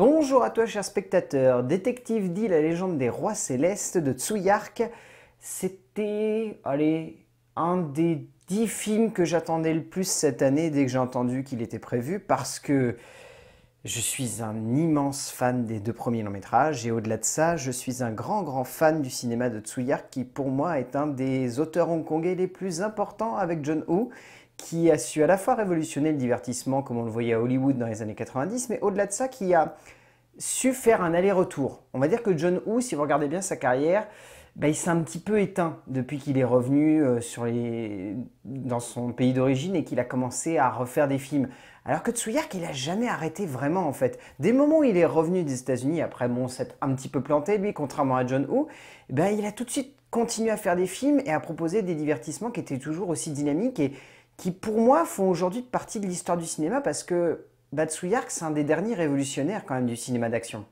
Bonjour à toi cher spectateur, Détective dit la légende des rois célestes de Tsuyark, c'était, allez, un des dix films que j'attendais le plus cette année dès que j'ai entendu qu'il était prévu parce que je suis un immense fan des deux premiers longs métrages et au-delà de ça, je suis un grand grand fan du cinéma de Tsuyark qui pour moi est un des auteurs hongkongais les plus importants avec John Woo qui a su à la fois révolutionner le divertissement comme on le voyait à Hollywood dans les années 90, mais au-delà de ça, qui a su faire un aller-retour. On va dire que John Woo, si vous regardez bien sa carrière, bah, il s'est un petit peu éteint depuis qu'il est revenu euh, sur les... dans son pays d'origine et qu'il a commencé à refaire des films. Alors que Tsuyark, il n'a jamais arrêté vraiment en fait. Des moments où il est revenu des États-Unis après bon, s'être un petit peu planté, lui, contrairement à John Woo, ben il a tout de suite continué à faire des films et à proposer des divertissements qui étaient toujours aussi dynamiques et qui pour moi font aujourd'hui partie de l'histoire du cinéma parce que Batsuyark, c'est un des derniers révolutionnaires quand même du cinéma d'action.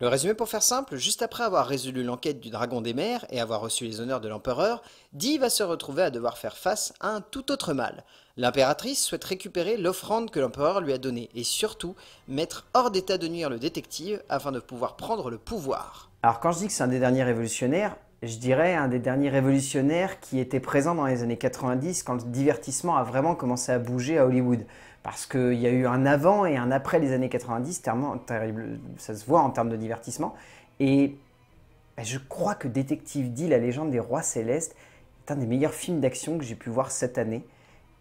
Le résumé pour faire simple, juste après avoir résolu l'enquête du Dragon des Mers et avoir reçu les honneurs de l'empereur, Dee va se retrouver à devoir faire face à un tout autre mal. L'impératrice souhaite récupérer l'offrande que l'empereur lui a donnée et surtout mettre hors d'état de nuire le détective afin de pouvoir prendre le pouvoir. Alors quand je dis que c'est un des derniers révolutionnaires, je dirais, un des derniers révolutionnaires qui était présent dans les années 90 quand le divertissement a vraiment commencé à bouger à Hollywood. Parce qu'il y a eu un avant et un après les années 90, terrible, ça se voit en termes de divertissement. Et ben, je crois que Détective D, La légende des rois célestes, est un des meilleurs films d'action que j'ai pu voir cette année.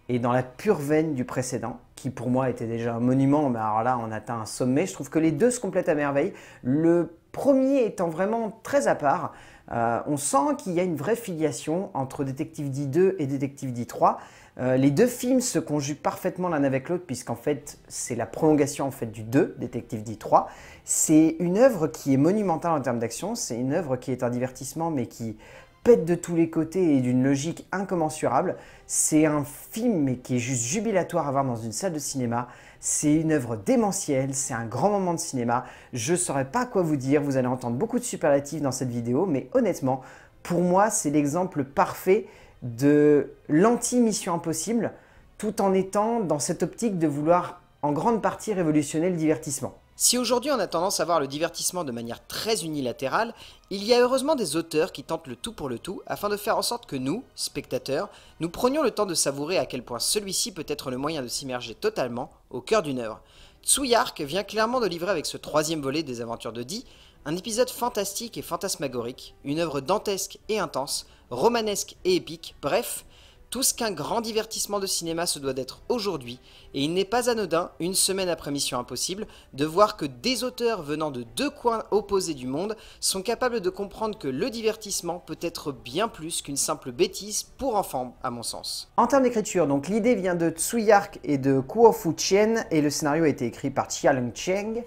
Et dans la pure veine du précédent, qui pour moi était déjà un monument, mais ben, alors là on atteint un sommet, je trouve que les deux se complètent à merveille. Le premier étant vraiment très à part, euh, on sent qu'il y a une vraie filiation entre Détective D2 et Détective D3. Euh, les deux films se conjuguent parfaitement l'un avec l'autre puisqu'en fait c'est la prolongation en fait du 2, Détective D3. C'est une œuvre qui est monumentale en termes d'action, c'est une œuvre qui est un divertissement mais qui pète de tous les côtés et d'une logique incommensurable. C'est un film qui est juste jubilatoire à voir dans une salle de cinéma. C'est une œuvre démentielle, c'est un grand moment de cinéma. Je ne saurais pas quoi vous dire, vous allez entendre beaucoup de superlatifs dans cette vidéo, mais honnêtement, pour moi, c'est l'exemple parfait de l'anti-mission impossible, tout en étant dans cette optique de vouloir en grande partie révolutionner le divertissement. Si aujourd'hui on a tendance à voir le divertissement de manière très unilatérale, il y a heureusement des auteurs qui tentent le tout pour le tout afin de faire en sorte que nous, spectateurs, nous prenions le temps de savourer à quel point celui-ci peut être le moyen de s'immerger totalement au cœur d'une œuvre. Tsuyark vient clairement de livrer avec ce troisième volet des aventures de Dee un épisode fantastique et fantasmagorique, une œuvre dantesque et intense, romanesque et épique, bref, tout ce qu'un grand divertissement de cinéma se doit d'être aujourd'hui, et il n'est pas anodin, une semaine après Mission Impossible, de voir que des auteurs venant de deux coins opposés du monde sont capables de comprendre que le divertissement peut être bien plus qu'une simple bêtise pour enfants, à mon sens. En termes d'écriture, donc l'idée vient de Tsuyark et de Kuo Fu Chien, et le scénario a été écrit par Chia Cheng,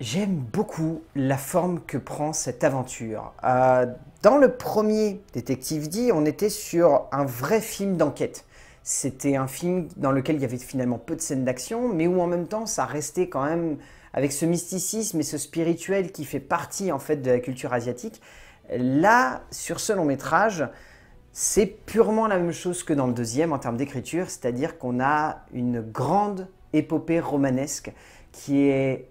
J'aime beaucoup la forme que prend cette aventure. Euh, dans le premier Détective D, on était sur un vrai film d'enquête. C'était un film dans lequel il y avait finalement peu de scènes d'action, mais où en même temps ça restait quand même avec ce mysticisme et ce spirituel qui fait partie en fait de la culture asiatique. Là, sur ce long métrage, c'est purement la même chose que dans le deuxième en termes d'écriture, c'est-à-dire qu'on a une grande épopée romanesque qui est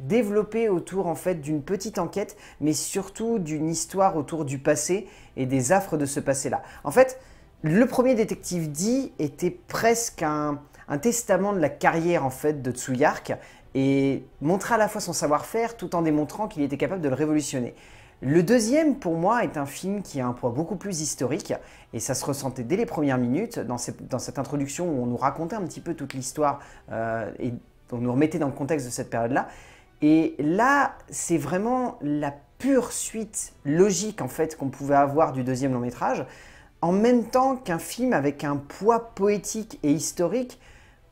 développé autour en fait d'une petite enquête, mais surtout d'une histoire autour du passé et des affres de ce passé-là. En fait, le premier détective dit était presque un, testament de la carrière en fait de Tsuyark et montrait à la fois son savoir-faire tout en démontrant qu'il était capable de le révolutionner. Le deuxième, pour moi, est un film qui a un poids beaucoup plus historique, et ça se ressentait dès les premières minutes, dans, cette introduction où on nous racontait un petit peu toute l'histoire, euh, et on nous remettait dans le contexte de cette période-là. Et là, c'est vraiment la pure suite logique en fait qu'on pouvait avoir du deuxième long métrage, en même temps qu'un film avec un poids poétique et historique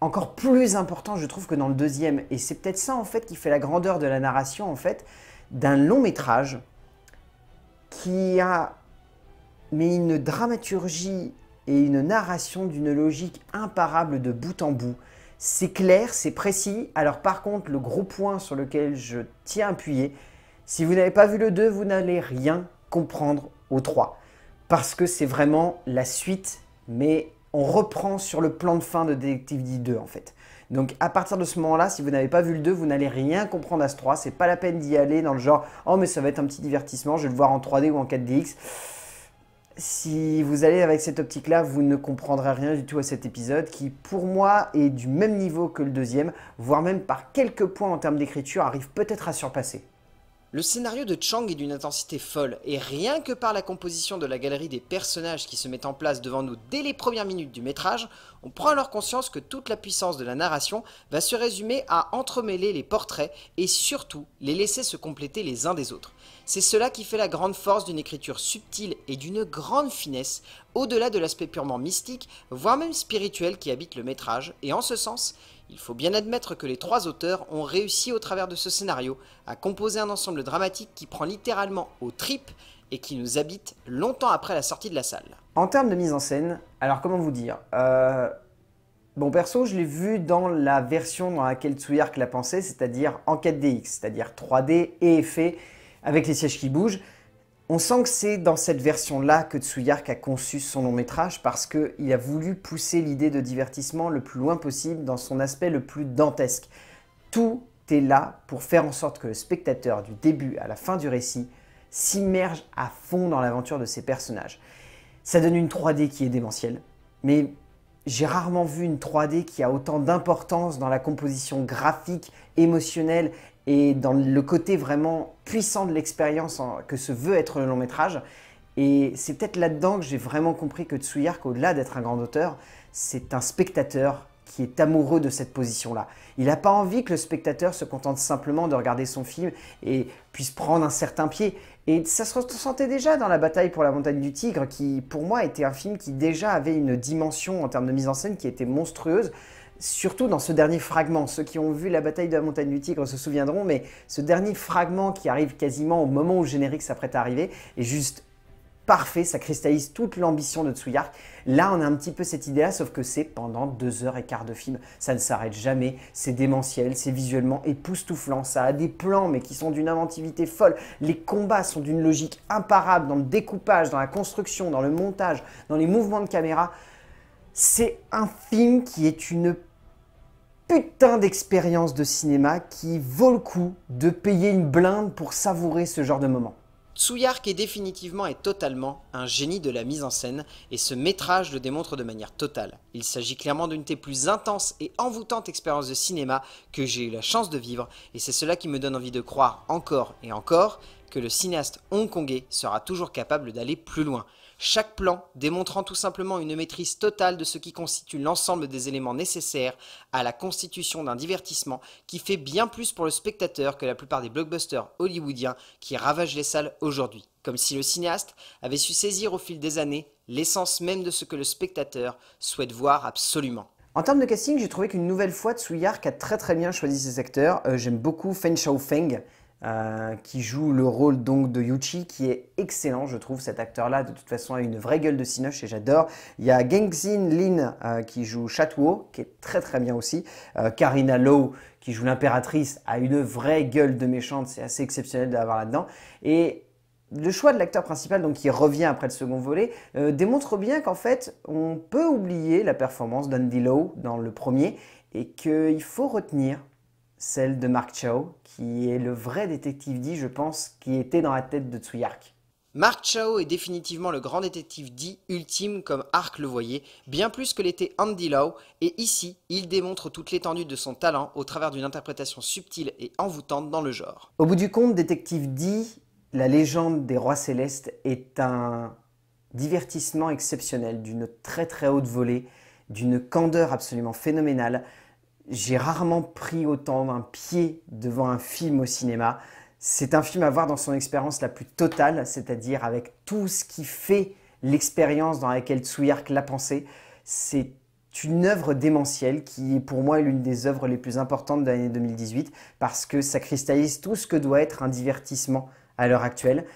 encore plus important, je trouve, que dans le deuxième. Et c'est peut-être ça en fait qui fait la grandeur de la narration en fait d'un long métrage qui a mais une dramaturgie et une narration d'une logique imparable de bout en bout. C'est clair, c'est précis. Alors par contre, le gros point sur lequel je tiens à appuyer, si vous n'avez pas vu le 2, vous n'allez rien comprendre au 3. Parce que c'est vraiment la suite, mais on reprend sur le plan de fin de Detective D2 en fait. Donc à partir de ce moment-là, si vous n'avez pas vu le 2, vous n'allez rien comprendre à ce 3. C'est pas la peine d'y aller dans le genre « Oh mais ça va être un petit divertissement, je vais le voir en 3D ou en 4DX » si vous allez avec cette optique-là, vous ne comprendrez rien du tout à cet épisode qui, pour moi, est du même niveau que le deuxième, voire même par quelques points en termes d'écriture, arrive peut-être à surpasser. Le scénario de Chang est d'une intensité folle, et rien que par la composition de la galerie des personnages qui se mettent en place devant nous dès les premières minutes du métrage, on prend alors conscience que toute la puissance de la narration va se résumer à entremêler les portraits et surtout les laisser se compléter les uns des autres. C'est cela qui fait la grande force d'une écriture subtile et d'une grande finesse, au-delà de l'aspect purement mystique, voire même spirituel qui habite le métrage, et en ce sens, il faut bien admettre que les trois auteurs ont réussi au travers de ce scénario à composer un ensemble dramatique qui prend littéralement aux tripes et qui nous habite longtemps après la sortie de la salle. En termes de mise en scène, alors comment vous dire euh, Bon, perso, je l'ai vu dans la version dans laquelle Tsuyark l'a pensé, c'est-à-dire en 4DX, c'est-à-dire 3D et effet avec les sièges qui bougent. On sent que c'est dans cette version-là que Tsuyark a conçu son long métrage parce qu'il a voulu pousser l'idée de divertissement le plus loin possible dans son aspect le plus dantesque. Tout est là pour faire en sorte que le spectateur du début à la fin du récit s'immerge à fond dans l'aventure de ses personnages. Ça donne une 3D qui est démentielle, mais j'ai rarement vu une 3D qui a autant d'importance dans la composition graphique, émotionnelle et dans le côté vraiment puissant de l'expérience hein, que se veut être le long métrage. Et c'est peut-être là-dedans que j'ai vraiment compris que Tsuyark, au-delà d'être un grand auteur, c'est un spectateur qui est amoureux de cette position-là. Il n'a pas envie que le spectateur se contente simplement de regarder son film et puisse prendre un certain pied. Et ça se ressentait déjà dans La bataille pour la montagne du tigre, qui pour moi était un film qui déjà avait une dimension en termes de mise en scène qui était monstrueuse, surtout dans ce dernier fragment. Ceux qui ont vu la bataille de la montagne du Tigre se souviendront, mais ce dernier fragment qui arrive quasiment au moment où le générique s'apprête à arriver est juste parfait, ça cristallise toute l'ambition de Tsuyark. Là, on a un petit peu cette idée-là, sauf que c'est pendant deux heures et quart de film. Ça ne s'arrête jamais, c'est démentiel, c'est visuellement époustouflant, ça a des plans, mais qui sont d'une inventivité folle. Les combats sont d'une logique imparable dans le découpage, dans la construction, dans le montage, dans les mouvements de caméra. C'est un film qui est une putain d'expérience de cinéma qui vaut le coup de payer une blinde pour savourer ce genre de moment. Tsuyark est définitivement et totalement un génie de la mise en scène et ce métrage le démontre de manière totale. Il s'agit clairement d'une des plus intenses et envoûtantes expériences de cinéma que j'ai eu la chance de vivre et c'est cela qui me donne envie de croire encore et encore que le cinéaste hongkongais sera toujours capable d'aller plus loin chaque plan démontrant tout simplement une maîtrise totale de ce qui constitue l'ensemble des éléments nécessaires à la constitution d'un divertissement qui fait bien plus pour le spectateur que la plupart des blockbusters hollywoodiens qui ravagent les salles aujourd'hui. Comme si le cinéaste avait su saisir au fil des années l'essence même de ce que le spectateur souhaite voir absolument. En termes de casting, j'ai trouvé qu'une nouvelle fois, Tsuyark a très très bien choisi ses acteurs. Euh, j'aime beaucoup Feng Shaofeng, euh, qui joue le rôle donc de Yuchi, qui est excellent, je trouve, cet acteur-là, de toute façon, a une vraie gueule de cinoche et j'adore. Il y a Xin Lin euh, qui joue Chatuo, qui est très très bien aussi. Euh, Karina low qui joue l'impératrice, a une vraie gueule de méchante, c'est assez exceptionnel d'avoir là-dedans. Et le choix de l'acteur principal, donc qui revient après le second volet, démontre bien qu'en fait, on peut oublier la performance d'Andy low dans le premier et qu'il faut retenir celle de Mark Chao, qui est le vrai détective D, je pense, qui était dans la tête de Tsuyark. Mark Chao est définitivement le grand détective D ultime comme Ark le voyait, bien plus que l'était Andy Lau, et ici, il démontre toute l'étendue de son talent au travers d'une interprétation subtile et envoûtante dans le genre. Au bout du compte, Détective dit, la légende des rois célestes est un divertissement exceptionnel, d'une très très haute volée, d'une candeur absolument phénoménale, j'ai rarement pris autant d'un pied devant un film au cinéma. C'est un film à voir dans son expérience la plus totale, c'est-à-dire avec tout ce qui fait l'expérience dans laquelle Tsuyark l'a pensé. C'est une œuvre démentielle qui est pour moi l'une des œuvres les plus importantes de l'année 2018 parce que ça cristallise tout ce que doit être un divertissement à l'heure actuelle.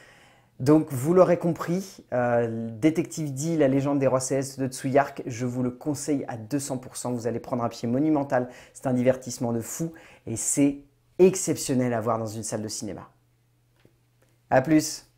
Donc vous l'aurez compris, euh, Détective D, la légende des rois de Tsuyark, je vous le conseille à 200%, vous allez prendre un pied monumental, c'est un divertissement de fou et c'est exceptionnel à voir dans une salle de cinéma. A plus